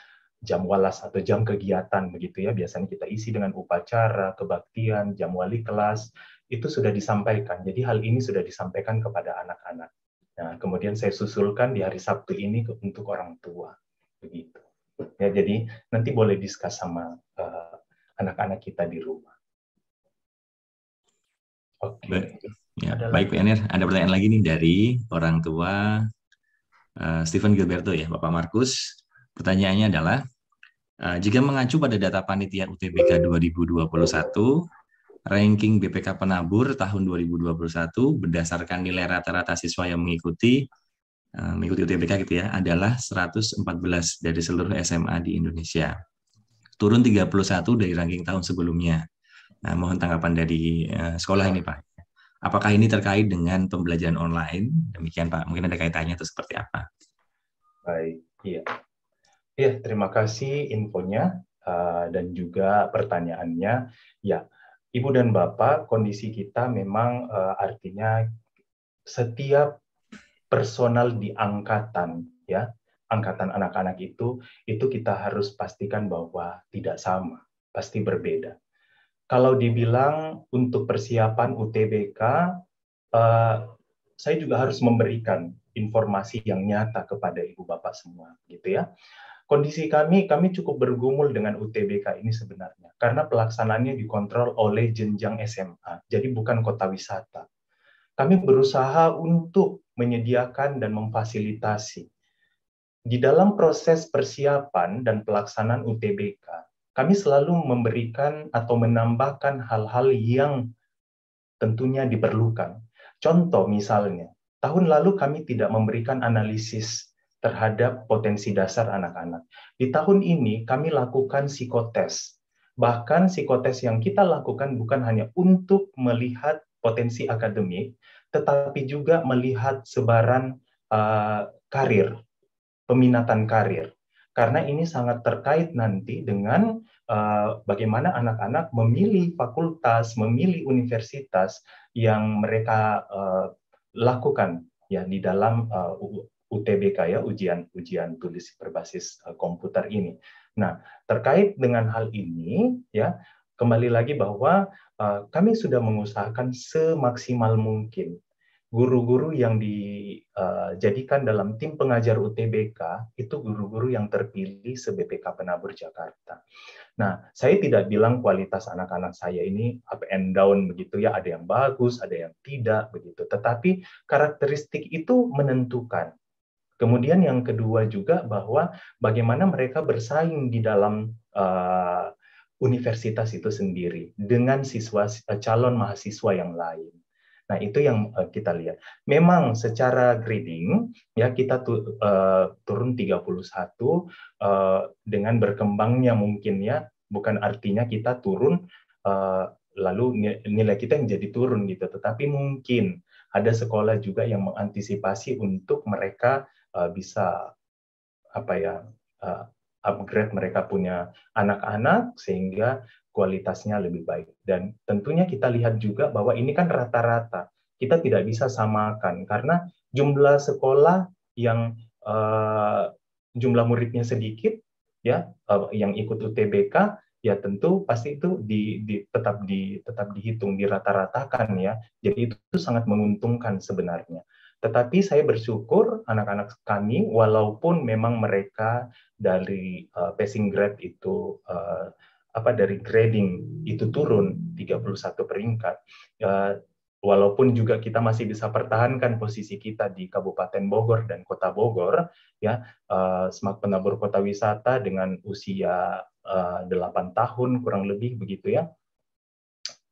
jam walas atau jam kegiatan begitu ya biasanya kita isi dengan upacara kebaktian jam wali kelas itu sudah disampaikan jadi hal ini sudah disampaikan kepada anak-anak nah kemudian saya susulkan di hari Sabtu ini untuk orang tua begitu ya jadi nanti boleh diskus sama eh, anak-anak uh, kita di rumah oke okay. ya, baik pak Enir ada pertanyaan lagi nih dari orang tua uh, Stephen Gilberto ya Bapak Markus Pertanyaannya adalah, Nah, jika mengacu pada data panitia UTBK 2021, ranking BPK Penabur tahun 2021 berdasarkan nilai rata-rata siswa yang mengikuti uh, mengikuti UTBK gitu ya adalah 114 dari seluruh SMA di Indonesia. Turun 31 dari ranking tahun sebelumnya. Nah, mohon tanggapan dari eh, sekolah ini, Pak. Apakah ini terkait dengan pembelajaran online? Demikian, Pak. Mungkin ada kaitannya atau seperti apa? Baik, iya. Ya, terima kasih infonya uh, dan juga pertanyaannya. Ya, Ibu dan Bapak, kondisi kita memang uh, artinya setiap personal di angkatan, ya, angkatan anak-anak itu, itu kita harus pastikan bahwa tidak sama, pasti berbeda. Kalau dibilang untuk persiapan UTBK, uh, eh, saya juga harus memberikan informasi yang nyata kepada ibu bapak semua, gitu ya. Kondisi kami, kami cukup bergumul dengan UTBK ini sebenarnya, karena pelaksanaannya dikontrol oleh jenjang SMA, jadi bukan kota wisata. Kami berusaha untuk menyediakan dan memfasilitasi. Di dalam proses persiapan dan pelaksanaan UTBK, kami selalu memberikan atau menambahkan hal-hal yang tentunya diperlukan. Contoh misalnya, tahun lalu kami tidak memberikan analisis terhadap potensi dasar anak-anak. Di tahun ini kami lakukan psikotes. Bahkan psikotes yang kita lakukan bukan hanya untuk melihat potensi akademik, tetapi juga melihat sebaran uh, karir, peminatan karir. Karena ini sangat terkait nanti dengan uh, bagaimana anak-anak memilih fakultas, memilih universitas yang mereka uh, lakukan ya di dalam uh, UTBK ya ujian ujian tulis berbasis e, komputer ini. Nah terkait dengan hal ini ya kembali lagi bahwa uh, kami sudah mengusahakan semaksimal mungkin guru-guru yang dijadikan e, uh, dalam tim pengajar UTBK itu guru-guru yang terpilih se-BPK Penabur Jakarta. Nah, saya tidak bilang kualitas anak-anak saya ini up and down begitu ya, ada yang bagus, ada yang tidak begitu. Tetapi karakteristik itu menentukan Kemudian yang kedua juga bahwa bagaimana mereka bersaing di dalam uh, universitas itu sendiri dengan siswa eh, calon mahasiswa yang lain. Nah, itu yang uh, kita lihat. Memang secara grading ya kita tu, uh, turun 31 uh, dengan berkembangnya mungkin ya, bukan artinya kita turun uh, lalu nilai kita yang jadi turun gitu, tetapi mungkin ada sekolah juga yang mengantisipasi untuk mereka Eh, bisa apa ya uh, upgrade mereka punya anak-anak sehingga kualitasnya lebih baik dan tentunya kita lihat juga bahwa ini kan rata-rata kita tidak bisa samakan karena jumlah sekolah yang uh, jumlah muridnya sedikit ya uh, yang ikut UTBK ya tentu pasti itu di, di tetap di tetap dihitung dirata-ratakan ya jadi itu, itu sangat menguntungkan sebenarnya tetapi saya bersyukur anak-anak kami, walaupun memang mereka dari uh, passing grade itu uh, apa dari grading itu turun 31 peringkat, uh, walaupun juga kita masih bisa pertahankan posisi kita di Kabupaten Bogor dan Kota Bogor, ya uh, semak penabur kota wisata dengan usia uh, 8 tahun kurang lebih begitu ya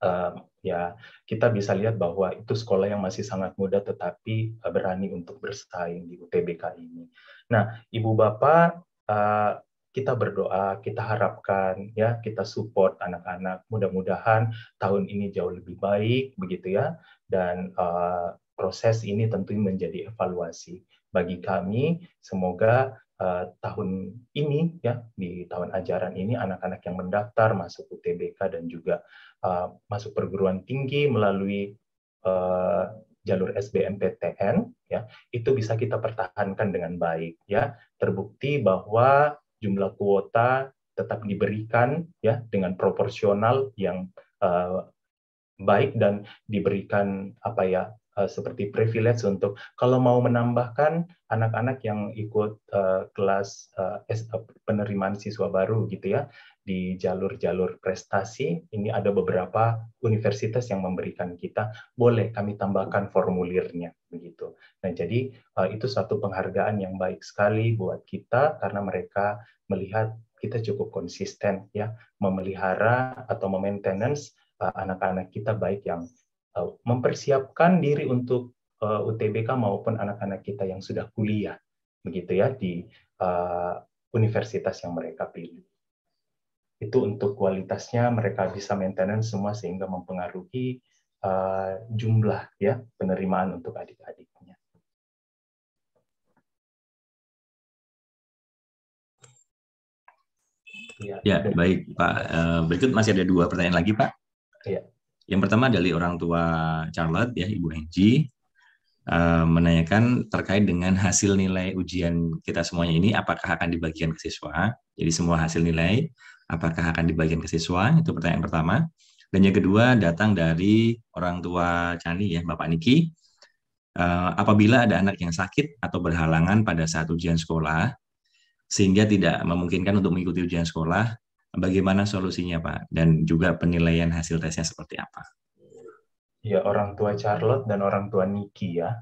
uh, ya kita bisa lihat bahwa itu sekolah yang masih sangat muda tetapi eh, berani untuk bersaing di UTBK ini. Nah, Ibu Bapak uh, kita berdoa, kita harapkan ya, kita support anak-anak. Mudah-mudahan tahun ini jauh lebih baik begitu ya dan uh, proses ini tentu menjadi evaluasi bagi kami. Semoga Eh, tahun ini ya di tahun ajaran ini anak-anak yang mendaftar masuk UTBK dan juga uh, masuk perguruan tinggi melalui uh, jalur SBMPTN ya itu bisa kita pertahankan dengan baik ya terbukti bahwa jumlah kuota tetap diberikan ya dengan proporsional yang uh, baik dan diberikan apa ya Eh, seperti privilege untuk kalau mau menambahkan anak-anak yang ikut uh, kelas uh, penerimaan siswa baru gitu ya di jalur-jalur prestasi ini ada beberapa universitas yang memberikan kita boleh kami tambahkan formulirnya begitu. Nah, jadi uh, itu satu penghargaan yang baik sekali buat kita karena mereka melihat kita cukup konsisten ya memelihara atau memaintenance anak-anak kita baik yang mempersiapkan diri untuk uh, eh, UTBK maupun anak-anak kita yang sudah kuliah begitu ya di uh, universitas yang mereka pilih. Itu untuk kualitasnya mereka bisa maintenance semua sehingga mempengaruhi uh, jumlah ya penerimaan untuk adik-adiknya. Iya, ya, ya baik Pak. Berikut masih ada dua pertanyaan lagi Pak. Ya. Yang pertama dari orang tua Charlotte ya Ibu Angie eh, menanyakan terkait dengan hasil nilai ujian kita semuanya ini apakah akan dibagikan ke siswa. Jadi semua hasil nilai apakah akan dibagikan ke siswa itu pertanyaan pertama. Dan yang kedua datang dari orang tua Chani ya Bapak Niki. Eh, apabila ada anak yang sakit atau berhalangan pada saat ujian sekolah sehingga tidak memungkinkan untuk mengikuti ujian sekolah, bagaimana solusinya Pak dan juga penilaian hasil tesnya seperti apa? Ya orang tua Charlotte dan orang tua Niki ya.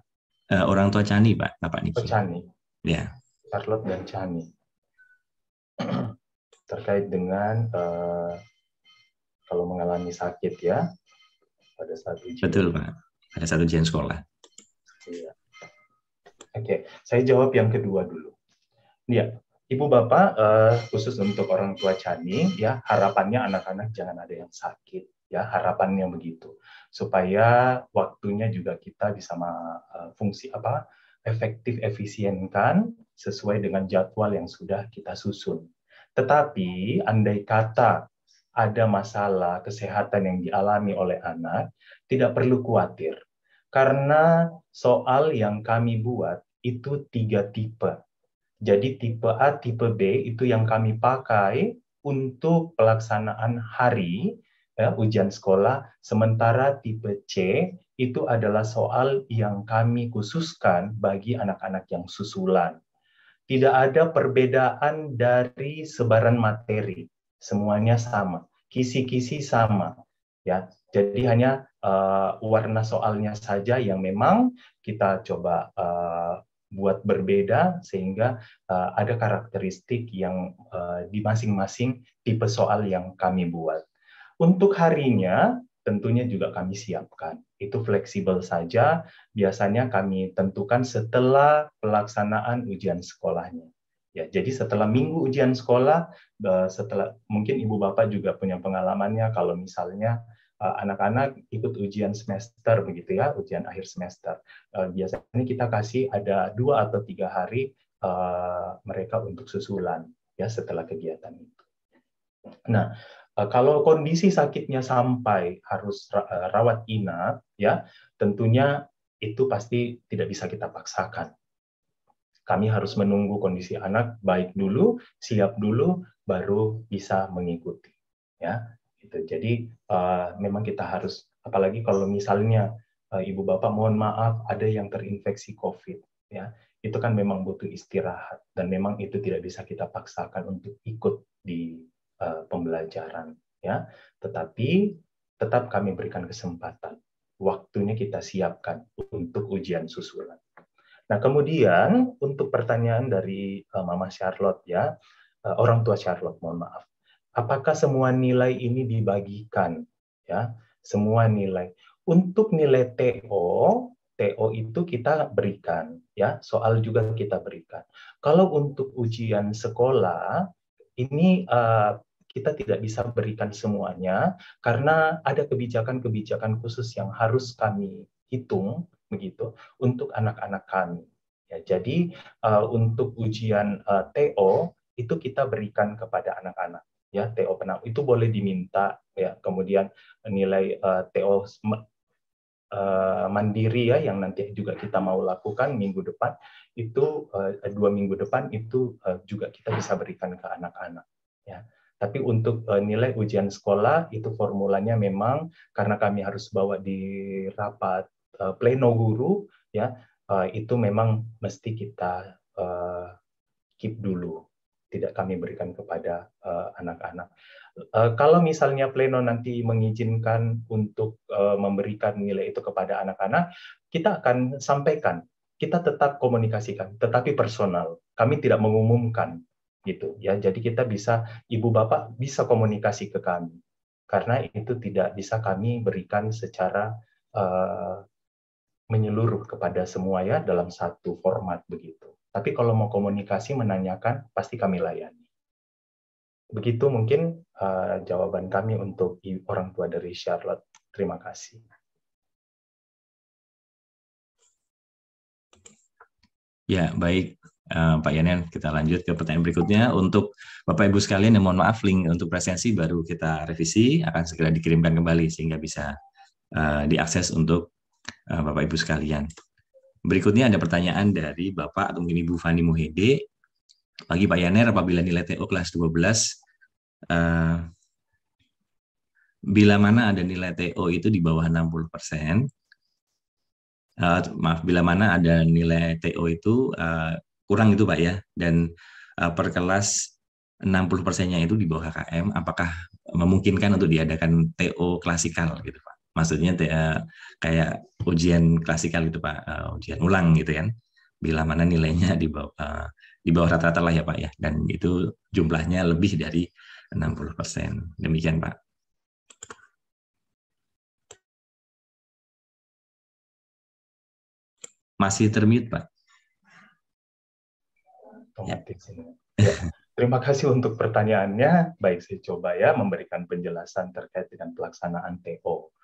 Uh, orang tua Chani Pak, Bapak Niki. Oh, Chani. Ya. Charlotte dan Chani. Terkait dengan uh, kalau mengalami sakit ya pada saat ujian. Betul Pak, pada saat ujian sekolah. Iya. Oke, okay. saya jawab yang kedua dulu. Ya, Ibu Bapak, uh, khusus untuk orang tua cani, ya harapannya anak-anak jangan ada yang sakit, ya harapannya begitu, supaya waktunya juga kita bisa uh, fungsi apa efektif efisienkan sesuai dengan jadwal yang sudah kita susun. Tetapi andai kata ada masalah kesehatan yang dialami oleh anak, tidak perlu khawatir karena soal yang kami buat itu tiga tipe jadi tipe A, tipe B itu yang kami pakai untuk pelaksanaan hari ya, ujian sekolah, sementara tipe C itu adalah soal yang kami khususkan bagi anak-anak yang susulan. Tidak ada perbedaan dari sebaran materi, semuanya sama, kisi-kisi sama, ya. Jadi hanya uh, warna soalnya saja yang memang kita coba uh, buat berbeda sehingga uh, ada karakteristik yang uh, di masing-masing tipe soal yang kami buat. Untuk harinya tentunya juga kami siapkan. Itu fleksibel saja, biasanya kami tentukan setelah pelaksanaan ujian sekolahnya. Ya, jadi setelah minggu ujian sekolah, eh, setelah mungkin ibu bapak juga punya pengalamannya kalau misalnya Eh, anak-anak ikut ujian semester begitu ya, ujian akhir semester. Eh, biasanya kita kasih ada dua atau tiga hari eh, mereka untuk susulan ya setelah kegiatan itu. Nah, kalau kondisi sakitnya sampai harus rawat inap ya, tentunya itu pasti tidak bisa kita paksakan. Kami harus menunggu kondisi anak baik dulu, siap dulu baru bisa mengikuti ya. Gitu. Jadi uh, memang kita harus, apalagi kalau misalnya uh, ibu bapak mohon maaf ada yang terinfeksi COVID, ya itu kan memang butuh istirahat dan memang itu tidak bisa kita paksakan untuk ikut di uh, pembelajaran, ya. Tetapi tetap kami berikan kesempatan, waktunya kita siapkan untuk ujian susulan. Nah, kemudian untuk pertanyaan dari uh, Mama Charlotte ya, orang tua Charlotte, mohon maaf apakah semua nilai ini dibagikan ya semua nilai untuk nilai TO TO itu kita berikan ya soal juga kita berikan kalau untuk ujian sekolah ini uh, kita tidak bisa berikan semuanya karena ada kebijakan-kebijakan khusus yang harus kami hitung begitu untuk anak-anak kami ya jadi uh, untuk ujian uh, eh, TO itu kita berikan kepada anak-anak ya TO penang itu boleh diminta ya kemudian nilai uh, eh, TO uh, eh, mandiri ya yang nanti juga kita mau lakukan minggu depan itu uh, dua minggu depan itu uh, juga kita bisa berikan ke anak-anak ya tapi untuk uh, nilai ujian sekolah itu formulanya memang karena kami harus bawa di rapat uh, pleno guru ya uh, itu memang mesti kita uh, keep dulu tidak kami berikan kepada eh, anak-anak. Uh, uh, kalau misalnya pleno nanti mengizinkan untuk uh, memberikan nilai itu kepada anak-anak, kita akan sampaikan, kita tetap komunikasikan, tetapi personal. Kami tidak mengumumkan gitu ya. Jadi kita bisa ibu bapak bisa komunikasi ke kami karena itu tidak bisa kami berikan secara uh, menyeluruh kepada semua ya dalam satu format begitu. Tapi kalau mau komunikasi menanyakan pasti kami layani. Begitu mungkin uh, jawaban kami untuk orang tua dari Charlotte. Terima kasih. Ya, baik. Uh, Pak Yanen, kita lanjut ke pertanyaan berikutnya. Untuk Bapak Ibu sekalian yang mohon maaf, link untuk presensi baru kita revisi, akan segera dikirimkan kembali sehingga bisa uh, diakses untuk Eh, Bapak Ibu sekalian. Berikutnya ada pertanyaan dari Bapak atau mungkin Ibu Fani Muhede. Bagi Pak Yaner, apabila nilai TO kelas 12 uh, eh, bila mana ada nilai TO itu di bawah 60 persen, uh, maaf bila mana ada nilai TO itu uh, kurang itu Pak ya dan uh, per kelas 60 persennya itu di bawah KKM apakah memungkinkan untuk diadakan TO klasikal gitu Pak? maksudnya eh, kayak ujian klasikal gitu pak uh, ujian ulang gitu kan bila mana nilainya di bawah uh, di bawah rata-rata lah ya pak ya dan itu jumlahnya lebih dari 60 persen demikian pak masih termute pak ya. Terima kasih untuk pertanyaannya. Baik, saya coba ya memberikan penjelasan terkait dengan pelaksanaan TO.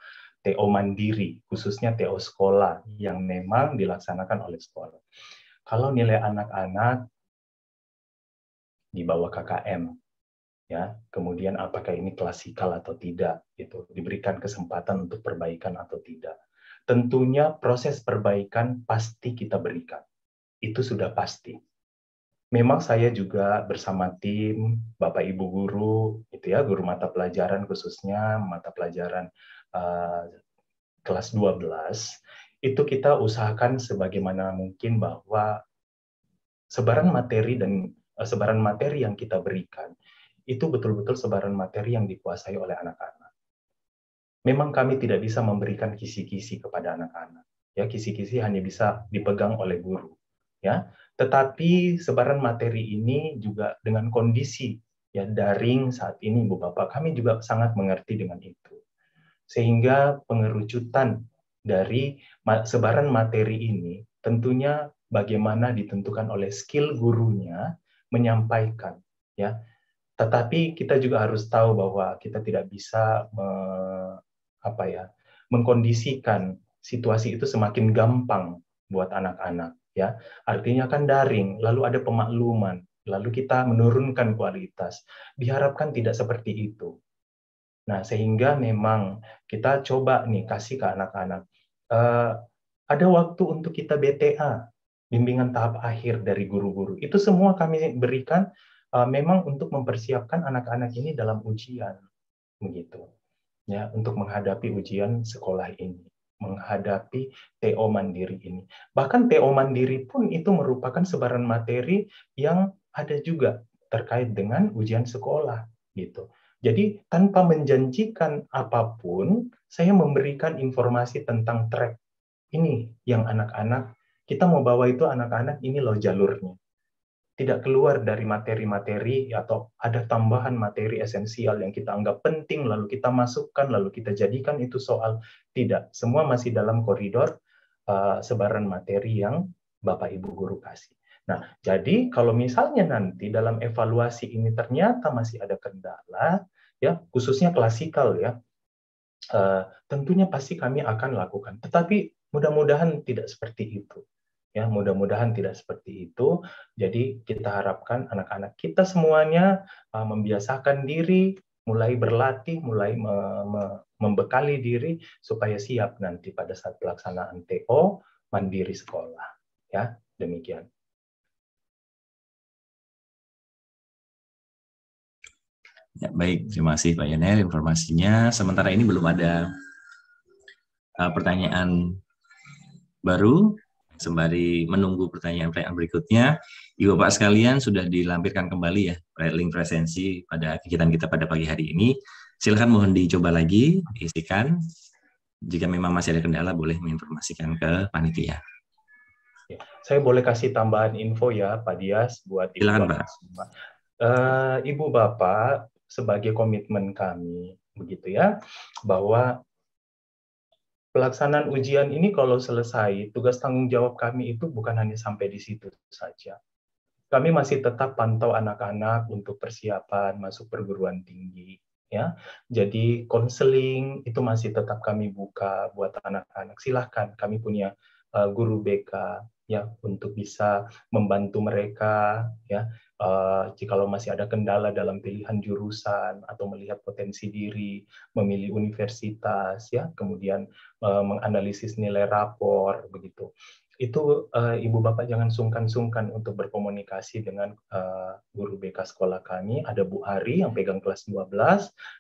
TO mandiri, khususnya TO sekolah yang memang dilaksanakan oleh sekolah. Kalau nilai anak-anak di bawah KKM, ya, kemudian apakah ini klasikal atau tidak, itu diberikan kesempatan untuk perbaikan atau tidak. Tentunya proses perbaikan pasti kita berikan, itu sudah pasti. Memang saya juga bersama tim Bapak Ibu guru, itu ya, guru mata pelajaran khususnya mata pelajaran Eh, kelas 12 itu kita usahakan sebagaimana mungkin bahwa sebaran materi dan uh, sebaran materi yang kita berikan itu betul-betul sebaran materi yang dikuasai oleh anak-anak. Memang kami tidak bisa memberikan kisi-kisi kepada anak-anak. Ya, kisi-kisi hanya bisa dipegang oleh guru. Ya, tetapi sebaran materi ini juga dengan kondisi ya daring saat ini Bu Bapak kami juga sangat mengerti dengan itu sehingga pengerucutan dari sebaran materi ini tentunya bagaimana ditentukan oleh skill gurunya menyampaikan ya tetapi kita juga harus tahu bahwa kita tidak bisa me, apa ya mengkondisikan situasi itu semakin gampang buat anak-anak ya artinya kan daring lalu ada pemakluman lalu kita menurunkan kualitas diharapkan tidak seperti itu Nah, sehingga memang kita coba nih kasih ke anak-anak. Uh, ada waktu untuk kita BTA, bimbingan tahap akhir dari guru-guru. Itu semua kami berikan uh, memang untuk mempersiapkan anak-anak ini dalam ujian, begitu. Ya, untuk menghadapi ujian sekolah ini, menghadapi TO mandiri ini. Bahkan TO mandiri pun itu merupakan sebaran materi yang ada juga terkait dengan ujian sekolah, gitu. Jadi tanpa menjanjikan apapun, saya memberikan informasi tentang track ini yang anak-anak kita mau bawa itu anak-anak ini loh jalurnya. Tidak keluar dari materi-materi atau ada tambahan materi esensial yang kita anggap penting lalu kita masukkan lalu kita jadikan itu soal tidak. Semua masih dalam koridor uh, sebaran materi yang Bapak Ibu guru kasih. Nah, jadi kalau misalnya nanti dalam evaluasi ini ternyata masih ada kendala, ya khususnya klasikal ya, eh, tentunya pasti kami akan lakukan. Tetapi mudah-mudahan tidak seperti itu. Ya, mudah-mudahan tidak seperti itu. Jadi kita harapkan anak-anak kita semuanya uh, membiasakan diri, mulai berlatih, mulai me me membekali diri supaya siap nanti pada saat pelaksanaan TO mandiri sekolah. Ya, demikian. Ya, baik, terima kasih Pak Yonel informasinya. Sementara ini belum ada uh, pertanyaan baru. Sembari menunggu pertanyaan-pertanyaan berikutnya, Ibu Pak sekalian sudah dilampirkan kembali ya link presensi pada kegiatan kita pada pagi hari ini. Silakan mohon dicoba lagi, isikan Jika memang masih ada kendala, boleh menginformasikan ke panitia. Ya, saya boleh kasih tambahan info ya, Pak Dias, buat Ibu Bapak. Pak. Uh, Ibu Bapak, sebagai komitmen kami begitu ya bahwa pelaksanaan ujian ini kalau selesai tugas tanggung jawab kami itu bukan hanya sampai di situ saja kami masih tetap pantau anak-anak untuk persiapan masuk perguruan tinggi ya. Jadi konseling itu masih tetap kami buka buat anak-anak. Silahkan kami punya eh, guru BK ya untuk bisa membantu mereka ya uh, jika masih ada kendala dalam pilihan jurusan atau melihat potensi diri, memilih universitas, ya, kemudian uh, menganalisis nilai rapor, begitu. Itu uh, ibu bapak jangan sungkan-sungkan untuk berkomunikasi dengan uh, guru BK sekolah kami. Ada Bu Ari yang pegang kelas 12,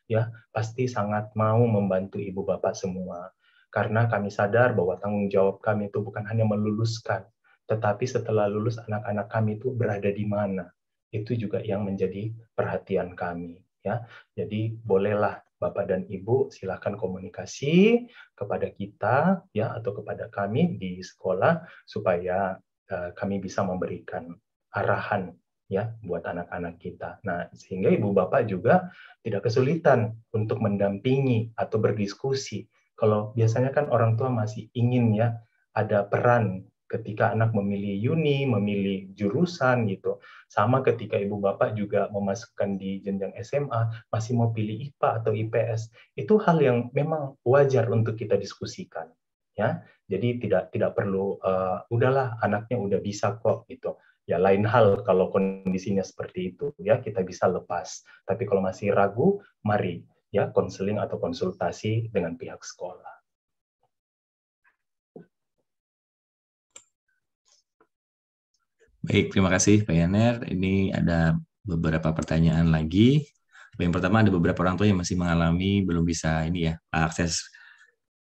ya, pasti sangat mau membantu ibu bapak semua. Karena kami sadar bahwa tanggung jawab kami itu bukan hanya meluluskan, tetapi setelah lulus anak-anak kami itu berada di mana itu juga yang menjadi perhatian kami ya. Jadi bolehlah Bapak dan Ibu silahkan komunikasi kepada kita ya atau kepada kami di sekolah supaya uh, kami bisa memberikan arahan ya buat anak-anak kita. Nah, sehingga ibu bapak juga tidak kesulitan untuk mendampingi atau berdiskusi. Kalau biasanya kan orang tua masih ingin ya ada peran ketika anak memilih uni, memilih jurusan gitu. Sama ketika ibu bapak juga memasukkan di jenjang SMA, masih mau pilih IPA atau IPS. Itu hal yang memang wajar untuk kita diskusikan, ya. Jadi tidak tidak perlu uh, udahlah anaknya udah bisa kok gitu. Ya lain hal kalau kondisinya seperti itu ya kita bisa lepas. Tapi kalau masih ragu, mari ya konseling atau konsultasi dengan pihak sekolah. Baik, terima kasih Pak Yaner. Ini ada beberapa pertanyaan lagi. Yang pertama ada beberapa orang tua yang masih mengalami belum bisa ini ya akses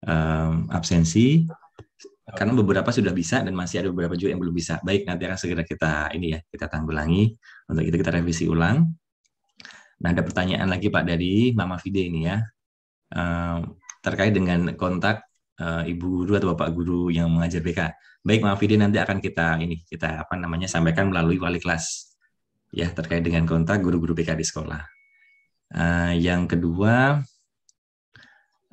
um, absensi karena beberapa sudah bisa dan masih ada beberapa juga yang belum bisa. Baik, nanti akan segera kita ini ya kita tanggulangi untuk itu kita revisi ulang. Nah, ada pertanyaan lagi Pak dari Mama Fide ini ya. Um, terkait dengan kontak uh, ibu guru atau bapak guru yang mengajar BK. Baik, maaf ini nanti akan kita ini kita apa namanya sampaikan melalui wali kelas ya terkait dengan kontak guru-guru BK di sekolah. Uh, yang kedua,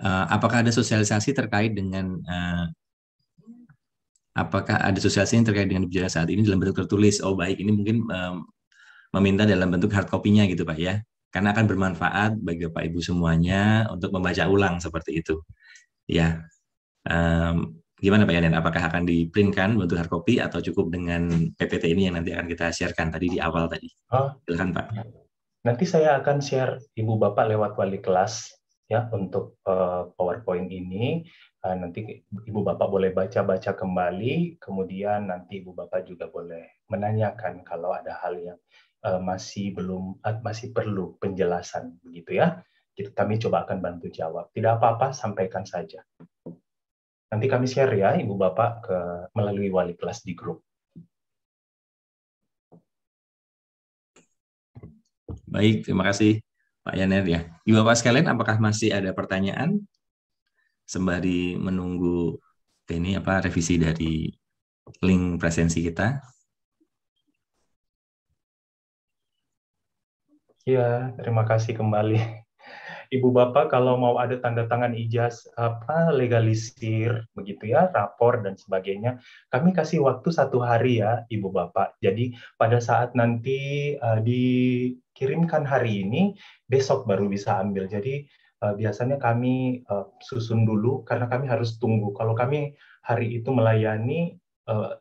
uh, apakah ada sosialisasi terkait dengan uh, apakah ada sosialisasi yang terkait dengan bicara saat ini dalam bentuk tertulis? Oh baik, ini mungkin um, meminta dalam bentuk hard copy-nya gitu Pak ya, karena akan bermanfaat bagi Bapak Ibu semuanya untuk membaca ulang seperti itu. Ya, Um, gimana Pak Yanen, apakah akan diprintkan bentuk hard copy atau cukup dengan PPT ini yang nanti akan kita sharekan tadi di awal tadi? Oh. Silakan Pak. Nanti saya akan share Ibu Bapak lewat wali kelas ya untuk uh, PowerPoint ini. Uh, nanti Ibu Bapak boleh baca-baca kembali, kemudian nanti Ibu Bapak juga boleh menanyakan kalau ada hal yang uh, masih belum uh, masih perlu penjelasan begitu ya. Kita kami coba akan bantu jawab. Tidak apa-apa, sampaikan saja. Nanti kami share ya Ibu Bapak ke melalui wali kelas di grup. Baik, terima kasih Pak Yaner ya. Ibu Bapak sekalian, apakah masih ada pertanyaan sembari menunggu ini apa revisi dari link presensi kita? Ya, terima kasih kembali. Ibu Bapak kalau mau ada tanda tangan ijaz apa legalisir begitu ya rapor dan sebagainya kami kasih waktu satu hari ya Ibu Bapak jadi pada saat nanti uh, dikirimkan hari ini besok baru bisa ambil jadi uh, biasanya kami uh, susun dulu karena kami harus tunggu kalau kami hari itu melayani uh,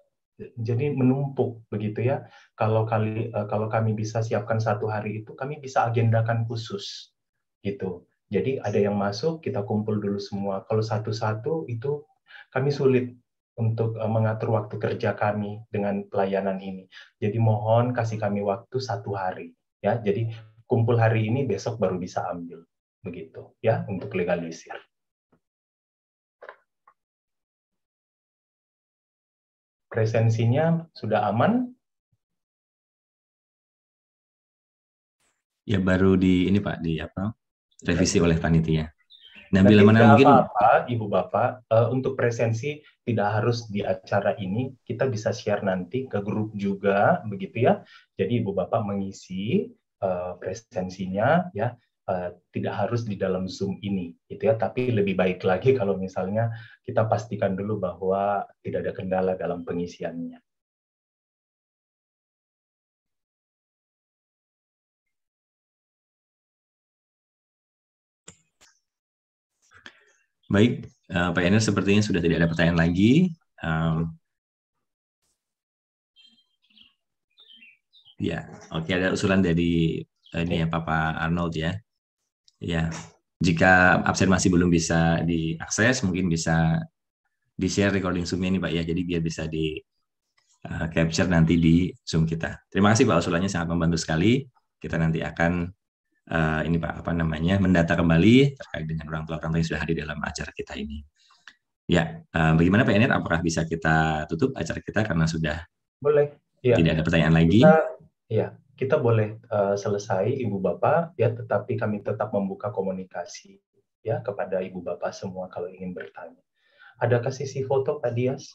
jadi menumpuk begitu ya. Kalau kali kalau kami bisa siapkan satu hari itu, kami bisa agendakan khusus gitu. Jadi ada yang masuk, kita kumpul dulu semua. Kalau satu-satu itu kami sulit untuk eh, mengatur waktu kerja kami dengan pelayanan ini. Jadi mohon kasih kami waktu satu hari ya. Jadi kumpul hari ini besok baru bisa ambil begitu ya untuk legalisir. Presensinya sudah aman? Ya baru di ini Pak di apa? revisi oleh panitia. Nah, bila mana mungkin apa, Ibu Bapak, uh, untuk presensi tidak harus di acara ini, kita bisa share nanti ke grup juga, begitu ya. Jadi Ibu Bapak mengisi uh, presensinya ya, Uh, tidak harus di dalam Zoom ini, gitu ya. Tapi lebih baik lagi kalau misalnya kita pastikan dulu bahwa tidak ada kendala dalam pengisiannya. Baik, uh, Pak Enes sepertinya sudah tidak ada pertanyaan lagi. Um, ya, oke okay, ada usulan dari uh, ini ya Papa Arnold ya. Ya, jika absen masih belum bisa diakses, mungkin bisa di share recording zoom ini Pak ya, jadi biar bisa di uh, capture nanti di Zoom kita. Terima kasih Pak usulannya sangat membantu sekali. Kita nanti akan uh, ini Pak apa namanya mendata kembali terkait dengan orang tua orang tua yang sudah hadir dalam acara kita ini. Ya, uh, bagaimana Pak Enir? Apakah bisa kita tutup acara kita karena sudah boleh ya. tidak ada pertanyaan lagi? Kita, ya, kita boleh uh, selesai Ibu Bapak ya, tetapi kami tetap membuka komunikasi ya kepada Ibu Bapak semua kalau ingin bertanya. Adakah sisi foto Pak Dias?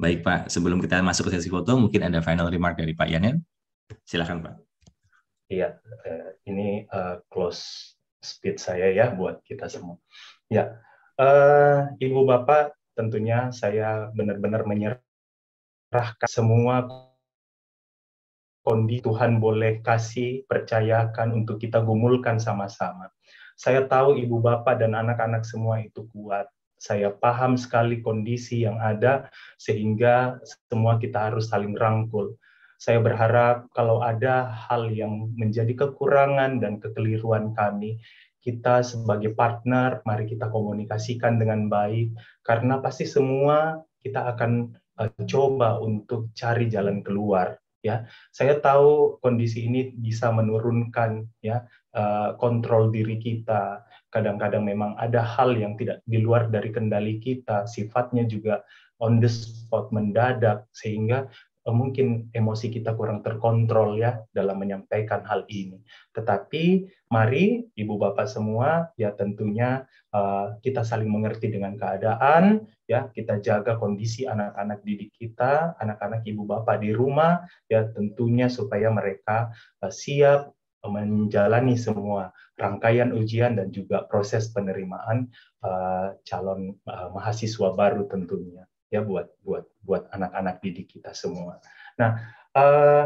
Baik Pak, sebelum kita masuk ke sesi foto, mungkin ada final remark dari Pak Yanen. Silakan Pak. Iya, eh, ini eh, close speed saya ya buat kita iya. semua. Ya, eh, Ibu Bapak, tentunya saya benar-benar menyerahkan semua kondisi Tuhan boleh kasih, percayakan untuk kita gumulkan sama-sama. Saya tahu Ibu Bapak dan anak-anak semua itu kuat. Saya paham sekali kondisi yang ada, sehingga semua kita harus saling rangkul saya berharap kalau ada hal yang menjadi kekurangan dan kekeliruan kami, kita sebagai partner, mari kita komunikasikan dengan baik, karena pasti semua kita akan eh, coba untuk cari jalan keluar. Ya, saya tahu kondisi ini bisa menurunkan ya eh, kontrol diri kita. Kadang-kadang memang ada hal yang tidak di luar dari kendali kita, sifatnya juga on the spot mendadak sehingga Eh, mungkin emosi kita kurang terkontrol ya dalam menyampaikan hal ini. Tetapi mari ibu bapak semua ya tentunya uh, kita saling mengerti dengan keadaan ya kita jaga kondisi anak-anak didik kita, anak-anak ibu bapak di rumah ya tentunya supaya mereka uh, siap menjalani semua rangkaian ujian dan juga proses penerimaan uh, calon uh, mahasiswa baru tentunya ya buat buat buat anak-anak didik kita semua. Nah, uh,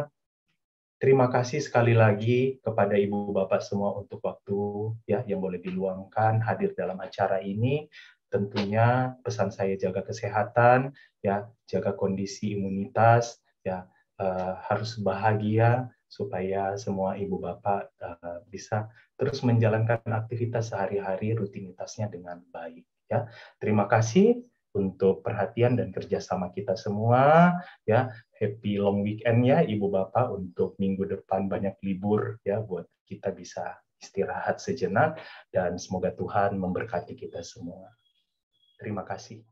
terima kasih sekali lagi kepada ibu bapak semua untuk waktu ya yang boleh diluangkan hadir dalam acara ini. Tentunya pesan saya jaga kesehatan, ya jaga kondisi imunitas, ya uh, harus bahagia supaya semua ibu bapak uh, bisa terus menjalankan aktivitas sehari-hari rutinitasnya dengan baik. Ya, terima kasih untuk perhatian dan kerjasama kita semua ya happy long weekend ya ibu bapak untuk minggu depan banyak libur ya buat kita bisa istirahat sejenak dan semoga Tuhan memberkati kita semua terima kasih